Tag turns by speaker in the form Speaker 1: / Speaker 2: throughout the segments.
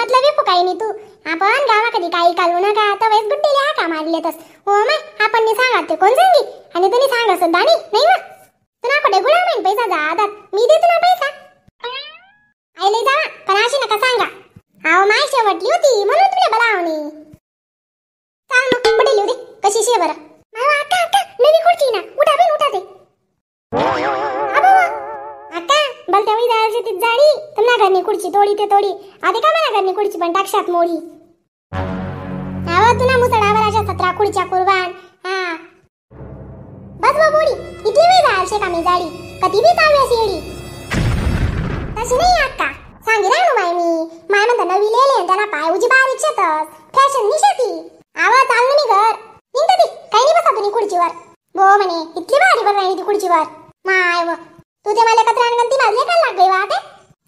Speaker 1: मतलब विकू काही नाही तू आपण गावा कधी काही कालू नका आता वेळेस बुट्टीले हाका मारले तस हो मा आपण नी सांगा ते कोण सांगी आणि तुम्ही सांगा सुद्धा दाणी नाही वा तुला कुठे गुलाम आहे पैसा जादात मी देतो ना पैसा आईले जावा पण अशी नका सांगा आव माय शेवटली होती म्हणून तुला बलावणी सांग कपडे बुडीली दे कशी शे करणे खुर्ची तोडी ते तोडी आधी का मना करणे खुर्ची पण टाकशात मोडी आवाज तुना मुसळावर अशा सतरा खुर्च्या कुर्बान हा बस वो बोडी किती वेळ जायल शे कामी जाडी कधी भी चालू अशी तस तशी नाही अक्का सांगिरा ना माय मी माय म्हणता नवी ले त्याला पाय उजी बारीक तो फॅशन निशाती आवाज चालू नहीं कर निघता दी काही नहीं बसा तुम्ही खुर्चीवर बो म्हणे इतकी भारी बर थी ती खुर्चीवर माय वो तू मला कचरा आणून ती भाजले का लाग गई वाटे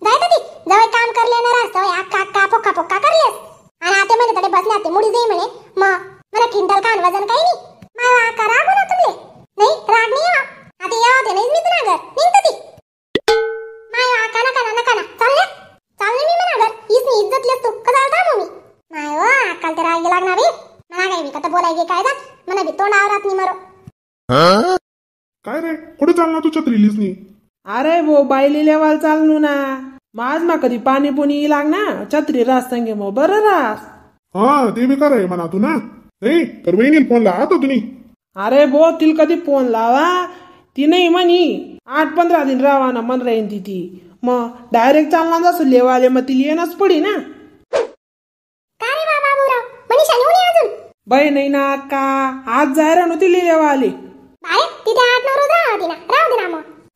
Speaker 1: जाय ती जवळ काम करले ना रास्ता वय आक्का आक्का पोक्का पोक्का करलेस आणि आते म्हणे तडे बसले आते मुडी जाई म्हणे म मला किंडल कान वजन काही नाही मला आका राग ना तुमले नाही राग नाही यावा आते यावा ते नाही मी तुना घर निघत ती माय आका ना काना ना काना चालले चालले मी म्हणा घर हीच नाही इज्जत लेस तू कसा आलता मम्मी माय ओ आकाल तर राग लागणार रे मला काय मी कथा बोलायचे काय जा मला भी तोंड आवरात नाही
Speaker 2: मरो
Speaker 1: काय रे
Speaker 3: कुठे चालणार तू छत्रीलीस नाही
Speaker 1: अरे भो लेवाल चालनू ना
Speaker 3: माझमा कधी कधी पाणी पुणी लाग ना छत्री रास सांगे मग बरं रास हा ते मी करा म्हणा तू ना तर बहिणी फोन लावा तो तुम्ही अरे बो तिला कधी फोन लावा ती नाही म्हणी आठ पंधरा दिन ना मन राहीन ती ती मग डायरेक्ट चालला जासू लेवाले मग तिला येणंच पडी ना काय
Speaker 1: मनीषा
Speaker 3: बाई नाही ना का आज जायरा नव्हती लेवा वाले तिथे आठ नऊ ना राहू दे ना मग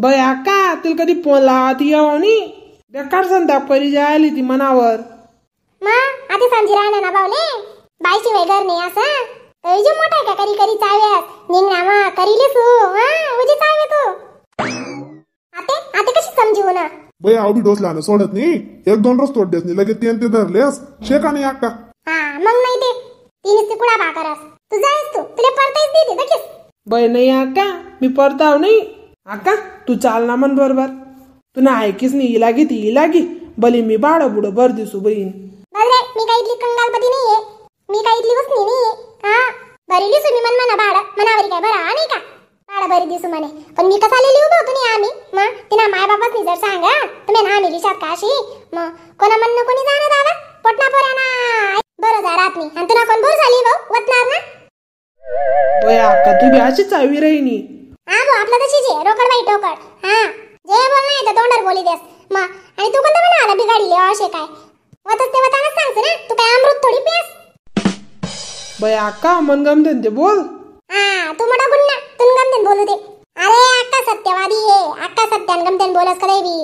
Speaker 3: बय का तुला कधी पोलात लावा ती
Speaker 1: बेकार संताप करी जायली ती मनावर मा आधी समजी राहणार ना बावले बाईची वेगर नाही असं तुझे मोठा आहे का करी करी चाव्यास निघणार मा करीले तू हा हो. उजी चावे तू हो. आते आते कशी समजू ना
Speaker 2: बय आवडी डोस लावणं सोडत नाही एक दोन रस तोड देत लगे लगेच तीन ते धरलेस शेका नाही अक्का हा मग नाही ते
Speaker 3: तिनेच ते कुडा भाकरस तू जायस तू तुला परतायच देते लगेच बय नाही अक्का मी परताव नाही आका तू चाल ना मन बरोबर तू ना ऐकीस नाही इला ती इला गी बली मी बाळ बुड बर दिसू बहीण
Speaker 1: भले मी काय इतली कंगालपती नाहीये मी काय इतली उसनी नाहीये हा बरी दिसू मी मन म्हणा बाळ मनावरी काय बरा नाही का बाळ बरी दिसू म्हणे पण मी कसा लिहिली उभं होतो नाही आम्ही मग तिना माय बाबाच जर सांगा तुम्ही ना आम्ही लिशात काशी मग कोणा म्हणणं कोणी जाणं दादा पटना पोऱ्याना बरं जा रात नाही आणि तुला कोण बोर झाली भाऊ वतणार ना
Speaker 3: ओय आका तू बी अशी चावी राहिनी
Speaker 1: हा भाऊ तशी तशीच आहे रोकड बाई टोकड हां जे बोल नाही तर तोंडावर बोली देस म आणि तू कोणता म्हणा आला बिघाडले असे काय वतस ते सांगतो ना तू काय अमृत थोडी पियास
Speaker 3: बाई गम मनगम धंदे बोल
Speaker 1: हां तू गुन्ना गुन्हा गम देन बोलू दे अरे अक्का सत्यवादी हे अक्का सत्यान देन बोलस का देवी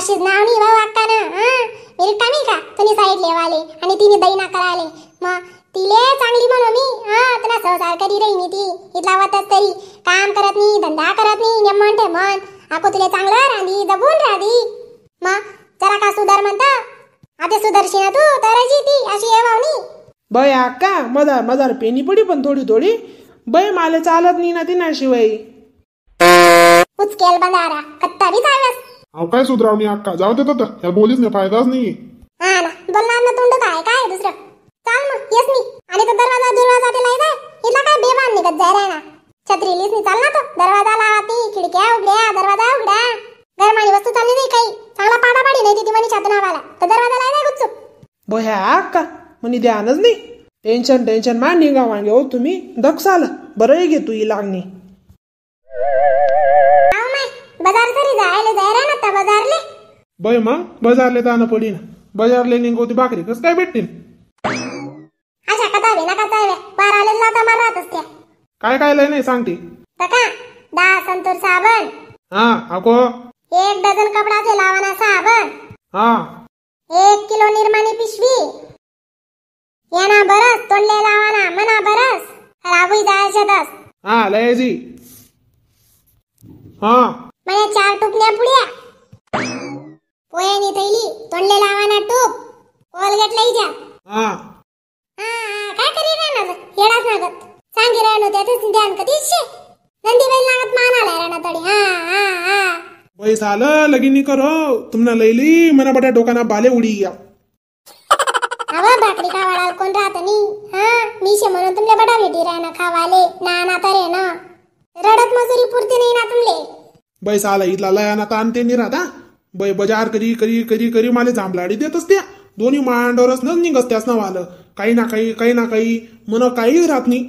Speaker 1: अशी नाव नाही भाऊ अक्का ना हां मेरी कमी का तुनी साईड लेवाले आणि तिने दैना कराले मग तिले चांगली म्हणू मी हा तना सहसार करी रही मी ती इथला वाटत तरी काम करत नाही धंदा करत नाही नियमन ठे मन आको तुले चांगलं रांधी जगून राधी मा जरा का सुधार म्हणता आता ना तू तर ती अशी आहे वावणी
Speaker 3: बय अक्का मजार मजार पेनी पडी पण थोडी थोडी बय माले चालत नाही ना ती ना शिवाय
Speaker 1: उचकेल बंदारा कत्ता भी चालस
Speaker 3: अहो काय सुधरावणी अक्का जाऊ देत आता
Speaker 2: ह्या बोलीच नाही फायदाच नाही
Speaker 1: हा ना बोलणार ना तोंड काय काय दुसरं चाल मग येस मी आणि तो दरवाजा दरवाजा ते लाईदा हिला काय बेबान निघत जाय राय ना छत्री लीस चाल ना तो दरवाजा लावती खिडक्या उघड्या दरवाजा उघड्या गरमाणी वस्तू चालली नाही काही चांगला पाडा पाडी नाही तिथे म्हणे छातून आम्हाला तर दरवाजा लायदा गुच्चू
Speaker 3: बोह्या का मुनी ध्यानच नाही टेन्शन टेन्शन मा निघा मागे हो तुम्ही दक्षाल बरं घे तू ही लागणी
Speaker 1: बाजार तरी जायले जाय रे ना त्या बाजारले बय मग
Speaker 2: बाजारले जाणं पडीन ना बाजारले निघ होती भाकरी कसं काय भेटतील काय काय लय नाही सांगते
Speaker 1: तका संतूर साबण हा अको एक डझन कपडाचे लावाना साबण हा एक किलो निर्माणी पिशवी येना बरस तोंडले लावाना मना बरस राबुई जायचे
Speaker 2: हा लय जी
Speaker 1: हा मला चार टुपल्या पुड्या पोयानी थैली तोंडले लावाना टूप कोलगेट लई जा हा येडाच नागत सांगे राहणं त्यातच ध्यान कधी शे नंदीबाई नागत मान आलाय राणा तडी हा हा हा
Speaker 2: बाई झालं लगीनी करो तुमना लेली मना बट्या डोकाना बाले उडी गया
Speaker 1: आवा का खावाडाल कोण राहत नी हा मी शे म्हणून तुमले बडा भेटी राहणं खावाले ना ना तर ना रडत मजुरी पुरती नाही ना तुमले
Speaker 2: बाई साला इथला लयाना ताण ते नी राहता बाई बजार करी करी करी करी माले जांभलाडी देतस त्या दोन्ही मांडोरस न निघत त्यास ना वाल काही ना काही काही ना काही मन काही राहत नाही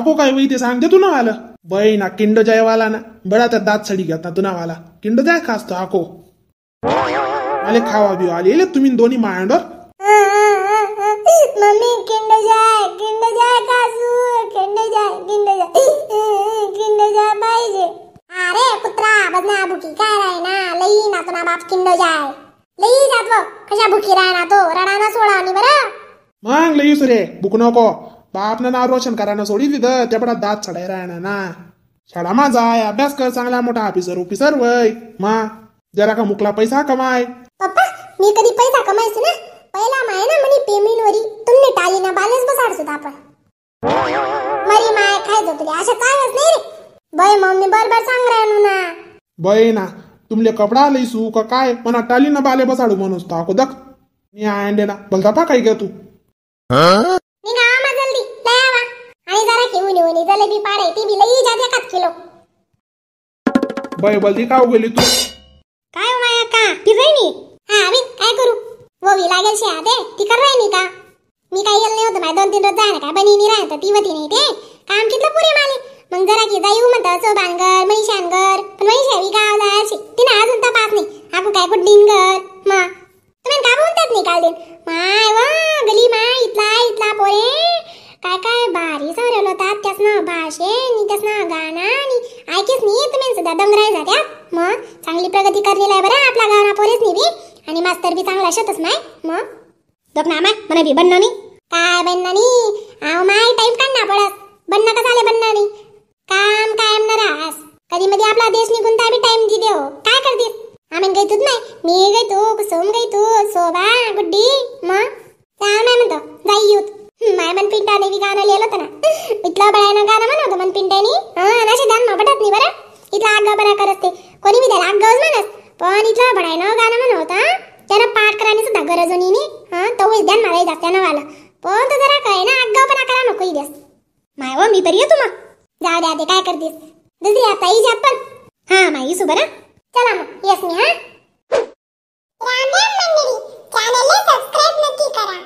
Speaker 2: आपो काय वही ते सांगते तू ना आलं बाई ना किंड जय वाला ना बडा त्या दात सडी घेत ना तू ना वाला किंड जाय खास तो आको आले खावा बिवा आले तुम्ही दोन्ही मायांडवर
Speaker 1: दुखी तो रडाना सोडा आणि बरं
Speaker 2: मग लई सुरे बुक नको बापनं नाव रोशन करायला सोडी
Speaker 1: दिद त्या
Speaker 2: दात चढाय राहणार ना शाळा मा जाय अभ्यास कर चांगला मोठा ऑफिसर ऑफिसर वय मा जरा का मुकला पैसा कमाय
Speaker 1: पप्पा मी कधी पैसा कमायचो ना पहिला माय ना मनी पेमेंट वरी तुमने टाली ना बॅलन्स बसाडसो आपण मरी माय काय दो तुला असं काय होत नाही रे बाई मम्मी बरोबर सांग राहिलो ना
Speaker 2: बाई ना तुमले कपडा लईसू का काय पण टाली ना बाले बसाडू म्हणूस ताको दख मी आहे ना बोलता पा काय घ्या तू निघा
Speaker 1: आम्हा जल्दी लय आवा आणि जरा घेऊन येऊन ये. जलेबी पाडे ती बी लई जाते कात किलो बाई बलदी का उगली तू काय हो माया का ती राहिनी हा अरे काय करू ववी लागेल शे आधे ती कर राहिनी का मी काही यल नाही होतं माय दोन तीन रोज जाणार का बनी नाही राहत ती वती नाही ते काम कितलं पुरे माले मग जरा की जाऊ म्हणतात बांगर महिशानगर पण कधी करलेला आहे बरं आपला गावना पोलीस निवी आणि मास्तर बी चांगला शतच माय मग दोक ना माय म्हणा बी बननानी काय बननानी आव माय टाइम काढ ना पडस बनना का झाले बननानी काम कायम न राहस कधी मध्ये आपला देश निघून तर बी टाइम दिले हो काय करते आम्ही गैतूच नाही मी तू कुसुम तू शोभा गुड्डी मग घर होणी नी हा तो ध्यान मला जात्या ना वाला पण तो जरा काय ना आगाव पण आकडा नको इद्यास माय व हो, मी तरी येतो मग जाऊ द्या दे काय करतेस दुसरी आता ई जात पण हा माई सुबर चला मग येस मी हा रामदेव मंडळी चॅनलला सबस्क्राइब नक्की करा